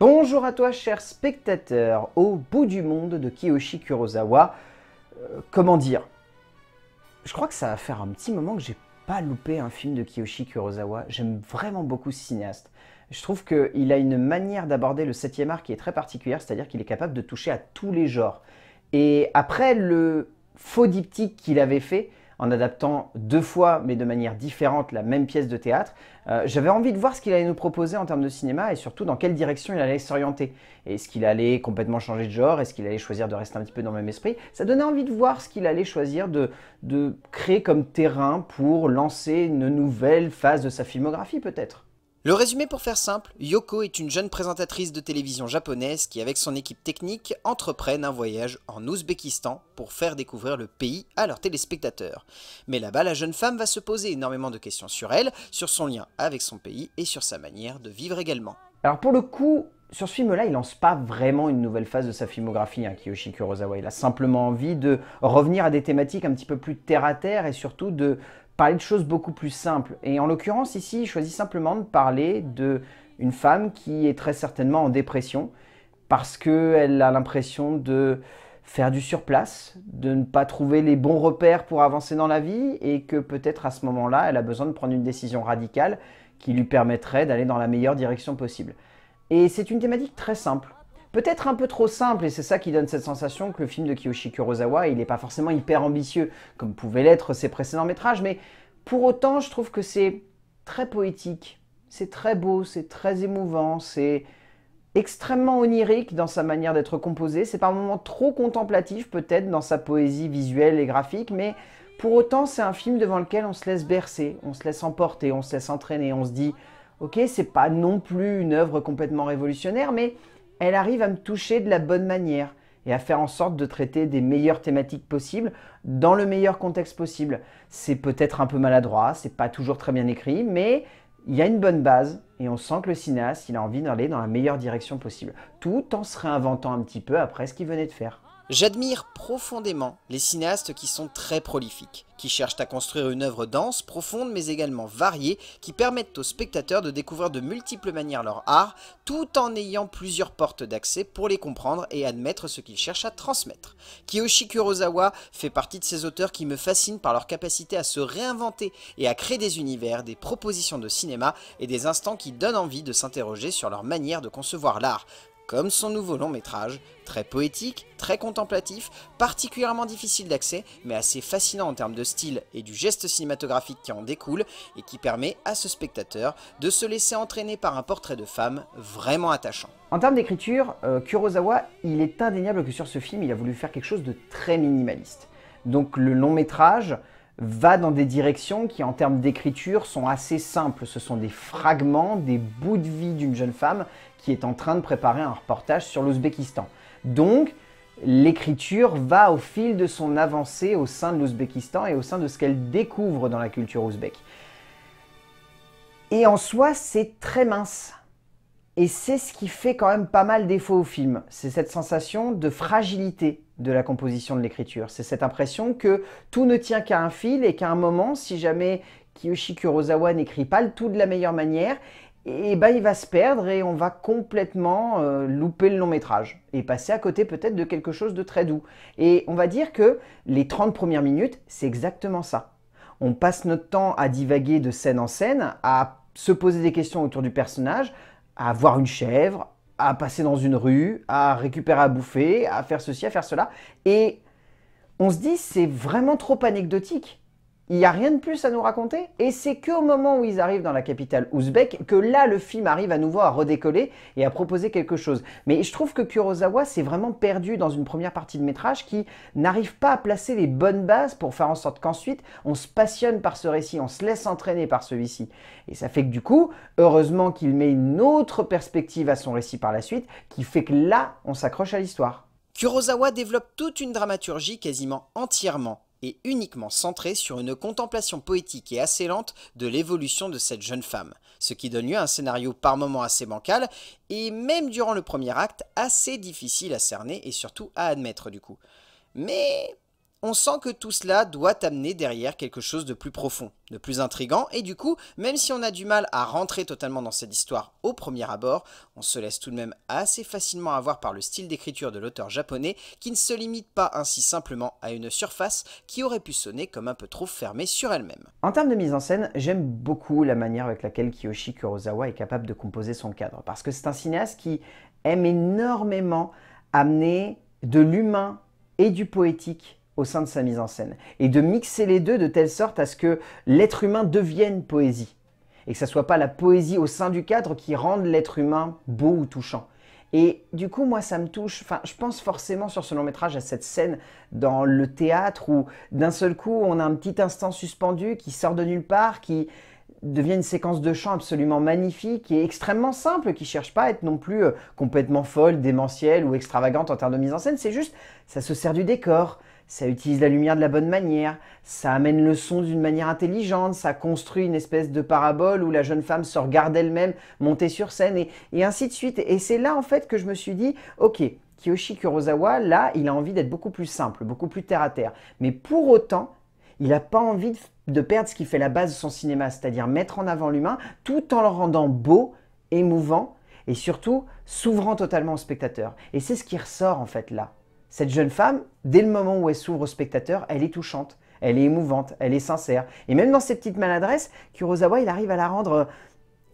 Bonjour à toi cher spectateur, au bout du monde de Kiyoshi Kurosawa. Euh, comment dire Je crois que ça va faire un petit moment que j'ai pas loupé un film de Kiyoshi Kurosawa. J'aime vraiment beaucoup ce cinéaste. Je trouve qu'il a une manière d'aborder le 7e art qui est très particulière, c'est-à-dire qu'il est capable de toucher à tous les genres. Et après le faux diptyque qu'il avait fait, en adaptant deux fois, mais de manière différente, la même pièce de théâtre. Euh, j'avais envie de voir ce qu'il allait nous proposer en termes de cinéma et surtout dans quelle direction il allait s'orienter. Est-ce qu'il allait complètement changer de genre Est-ce qu'il allait choisir de rester un petit peu dans le même esprit Ça donnait envie de voir ce qu'il allait choisir de, de créer comme terrain pour lancer une nouvelle phase de sa filmographie peut-être. Le résumé pour faire simple, Yoko est une jeune présentatrice de télévision japonaise qui avec son équipe technique entreprenne un voyage en Ouzbékistan pour faire découvrir le pays à leurs téléspectateurs. Mais là-bas, la jeune femme va se poser énormément de questions sur elle, sur son lien avec son pays et sur sa manière de vivre également. Alors pour le coup, sur ce film-là, il lance pas vraiment une nouvelle phase de sa filmographie, hein, Kiyoshi Kurosawa. Il a simplement envie de revenir à des thématiques un petit peu plus terre à terre et surtout de parler de choses beaucoup plus simples. Et en l'occurrence, ici, il choisit simplement de parler d'une femme qui est très certainement en dépression parce qu'elle a l'impression de faire du surplace, de ne pas trouver les bons repères pour avancer dans la vie et que peut-être à ce moment-là, elle a besoin de prendre une décision radicale qui lui permettrait d'aller dans la meilleure direction possible. Et c'est une thématique très simple peut-être un peu trop simple, et c'est ça qui donne cette sensation que le film de Kiyoshi Kurosawa, il n'est pas forcément hyper ambitieux, comme pouvaient l'être ses précédents métrages, mais pour autant, je trouve que c'est très poétique, c'est très beau, c'est très émouvant, c'est extrêmement onirique dans sa manière d'être composé, c'est par moments trop contemplatif peut-être dans sa poésie visuelle et graphique, mais pour autant, c'est un film devant lequel on se laisse bercer, on se laisse emporter, on se laisse entraîner, on se dit Ok, c'est pas non plus une œuvre complètement révolutionnaire, mais elle arrive à me toucher de la bonne manière et à faire en sorte de traiter des meilleures thématiques possibles dans le meilleur contexte possible. C'est peut-être un peu maladroit, c'est pas toujours très bien écrit, mais il y a une bonne base et on sent que le cinéaste, il a envie d'aller dans la meilleure direction possible, tout en se réinventant un petit peu après ce qu'il venait de faire. J'admire profondément les cinéastes qui sont très prolifiques, qui cherchent à construire une œuvre dense, profonde mais également variée, qui permettent aux spectateurs de découvrir de multiples manières leur art, tout en ayant plusieurs portes d'accès pour les comprendre et admettre ce qu'ils cherchent à transmettre. Kiyoshi Kurosawa fait partie de ces auteurs qui me fascinent par leur capacité à se réinventer et à créer des univers, des propositions de cinéma et des instants qui donnent envie de s'interroger sur leur manière de concevoir l'art comme son nouveau long métrage, très poétique, très contemplatif, particulièrement difficile d'accès, mais assez fascinant en termes de style et du geste cinématographique qui en découle, et qui permet à ce spectateur de se laisser entraîner par un portrait de femme vraiment attachant. En termes d'écriture, euh, Kurosawa, il est indéniable que sur ce film, il a voulu faire quelque chose de très minimaliste. Donc le long métrage, va dans des directions qui, en termes d'écriture, sont assez simples. Ce sont des fragments, des bouts de vie d'une jeune femme qui est en train de préparer un reportage sur l'Ouzbékistan. Donc, l'écriture va au fil de son avancée au sein de l'Ouzbékistan et au sein de ce qu'elle découvre dans la culture ouzbék. Et en soi, c'est très mince. Et c'est ce qui fait quand même pas mal défaut au film. C'est cette sensation de fragilité de la composition de l'écriture. C'est cette impression que tout ne tient qu'à un fil et qu'à un moment, si jamais Kiyoshi Kurosawa n'écrit pas le tout de la meilleure manière, et eh ben il va se perdre et on va complètement euh, louper le long métrage et passer à côté peut-être de quelque chose de très doux. Et on va dire que les 30 premières minutes, c'est exactement ça. On passe notre temps à divaguer de scène en scène, à se poser des questions autour du personnage, à voir une chèvre, à passer dans une rue, à récupérer à bouffer, à faire ceci, à faire cela. Et on se dit, c'est vraiment trop anecdotique il n'y a rien de plus à nous raconter. Et c'est qu'au moment où ils arrivent dans la capitale ouzbek que là, le film arrive à nouveau à redécoller et à proposer quelque chose. Mais je trouve que Kurosawa s'est vraiment perdu dans une première partie de métrage qui n'arrive pas à placer les bonnes bases pour faire en sorte qu'ensuite, on se passionne par ce récit, on se laisse entraîner par celui-ci. Et ça fait que du coup, heureusement qu'il met une autre perspective à son récit par la suite, qui fait que là, on s'accroche à l'histoire. Kurosawa développe toute une dramaturgie quasiment entièrement est uniquement centré sur une contemplation poétique et assez lente de l'évolution de cette jeune femme, ce qui donne lieu à un scénario par moments assez bancal et même durant le premier acte assez difficile à cerner et surtout à admettre du coup. Mais on sent que tout cela doit amener derrière quelque chose de plus profond, de plus intrigant, et du coup, même si on a du mal à rentrer totalement dans cette histoire au premier abord, on se laisse tout de même assez facilement avoir par le style d'écriture de l'auteur japonais, qui ne se limite pas ainsi simplement à une surface qui aurait pu sonner comme un peu trop fermée sur elle-même. En termes de mise en scène, j'aime beaucoup la manière avec laquelle Kiyoshi Kurosawa est capable de composer son cadre, parce que c'est un cinéaste qui aime énormément amener de l'humain et du poétique au sein de sa mise en scène, et de mixer les deux de telle sorte à ce que l'être humain devienne poésie, et que ça soit pas la poésie au sein du cadre qui rende l'être humain beau ou touchant. Et du coup, moi, ça me touche. Enfin, je pense forcément sur ce long métrage à cette scène dans le théâtre où d'un seul coup, on a un petit instant suspendu qui sort de nulle part, qui devient une séquence de chant absolument magnifique et extrêmement simple, qui cherche pas à être non plus euh, complètement folle, démentielle ou extravagante en termes de mise en scène. C'est juste, ça se sert du décor, ça utilise la lumière de la bonne manière, ça amène le son d'une manière intelligente, ça construit une espèce de parabole où la jeune femme se regarde elle-même monter sur scène et, ainsi de suite. Et c'est là en fait que je me suis dit, ok, Kiyoshi Kurosawa, là, il a envie d'être beaucoup plus simple, beaucoup plus terre à terre. Mais pour autant, il n'a pas envie de, de perdre ce qui fait la base de son cinéma, c'est-à-dire mettre en avant l'humain tout en le rendant beau, émouvant et surtout s'ouvrant totalement au spectateur. Et c'est ce qui ressort en fait là. Cette jeune femme, dès le moment où elle s'ouvre au spectateur, elle est touchante, elle est émouvante, elle est sincère. Et même dans ses petites maladresses, Kurosawa, il arrive à la rendre euh,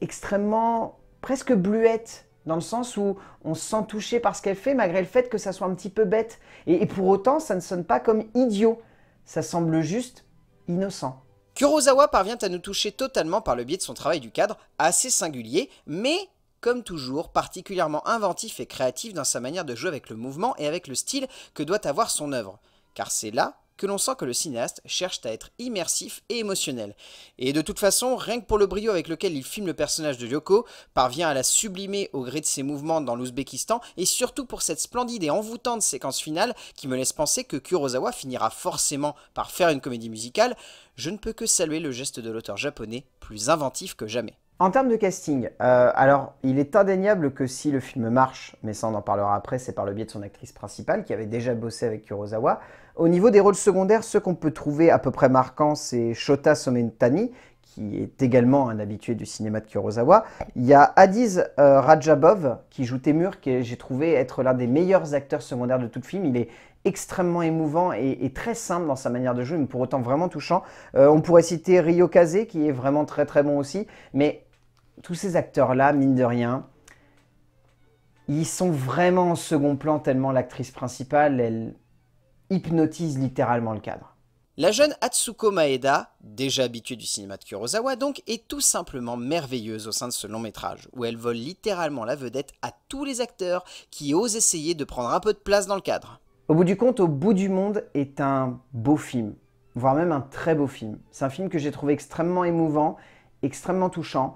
extrêmement, presque bluette, dans le sens où on se sent touché par ce qu'elle fait, malgré le fait que ça soit un petit peu bête. Et, pour autant, ça ne sonne pas comme idiot, ça semble juste innocent. Kurosawa parvient à nous toucher totalement par le biais de son travail du cadre, assez singulier, mais comme toujours, particulièrement inventif et créatif dans sa manière de jouer avec le mouvement et avec le style que doit avoir son œuvre. Car c'est là que l'on sent que le cinéaste cherche à être immersif et émotionnel. Et de toute façon, rien que pour le brio avec lequel il filme le personnage de Yoko, parvient à la sublimer au gré de ses mouvements dans l'Ouzbékistan, et surtout pour cette splendide et envoûtante séquence finale qui me laisse penser que Kurosawa finira forcément par faire une comédie musicale, je ne peux que saluer le geste de l'auteur japonais, plus inventif que jamais. En termes de casting, euh, alors il est indéniable que si le film marche, mais ça on en parlera après, c'est par le biais de son actrice principale qui avait déjà bossé avec Kurosawa. Au niveau des rôles secondaires, ceux qu'on peut trouver à peu près marquants, c'est Shota Sometani, qui est également un habitué du cinéma de Kurosawa. Il y a Adiz euh, Rajabov qui joue Temur, que j'ai trouvé être l'un des meilleurs acteurs secondaires de tout le film. Il est extrêmement émouvant et, très simple dans sa manière de jouer, mais pour autant vraiment touchant. Euh, on pourrait citer Ryo Kaze, qui est vraiment très très bon aussi, mais tous ces acteurs-là, mine de rien, ils sont vraiment en second plan tellement l'actrice principale, elle hypnotise littéralement le cadre. La jeune Atsuko Maeda, déjà habituée du cinéma de Kurosawa donc, est tout simplement merveilleuse au sein de ce long métrage, où elle vole littéralement la vedette à tous les acteurs qui osent essayer de prendre un peu de place dans le cadre. Au bout du compte, Au bout du monde est un beau film, voire même un très beau film. C'est un film que j'ai trouvé extrêmement émouvant, extrêmement touchant,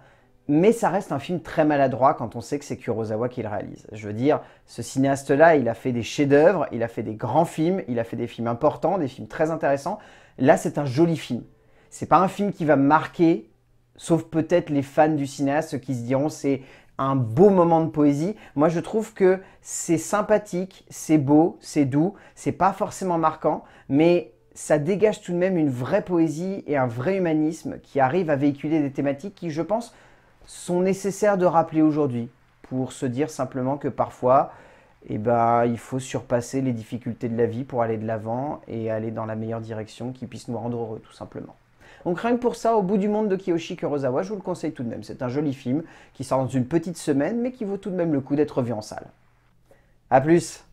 mais ça reste un film très maladroit quand on sait que c'est Kurosawa qui le réalise. Je veux dire, ce cinéaste-là, il a fait des chefs-d'œuvre, il a fait des grands films, il a fait des films importants, des films très intéressants. Là, c'est un joli film. C'est pas un film qui va marquer, sauf peut-être les fans du cinéaste qui se diront c'est un beau moment de poésie. Moi, je trouve que c'est sympathique, c'est beau, c'est doux, c'est pas forcément marquant, mais ça dégage tout de même une vraie poésie et un vrai humanisme qui arrive à véhiculer des thématiques qui, je pense, sont nécessaires de rappeler aujourd'hui pour se dire simplement que parfois, eh ben, il faut surpasser les difficultés de la vie pour aller de l'avant et aller dans la meilleure direction qui puisse nous rendre heureux, tout simplement. Donc rien que pour ça, Au bout du monde de Kiyoshi Kurosawa, je vous le conseille tout de même. C'est un joli film qui sort dans une petite semaine, mais qui vaut tout de même le coup d'être vu en salle. A plus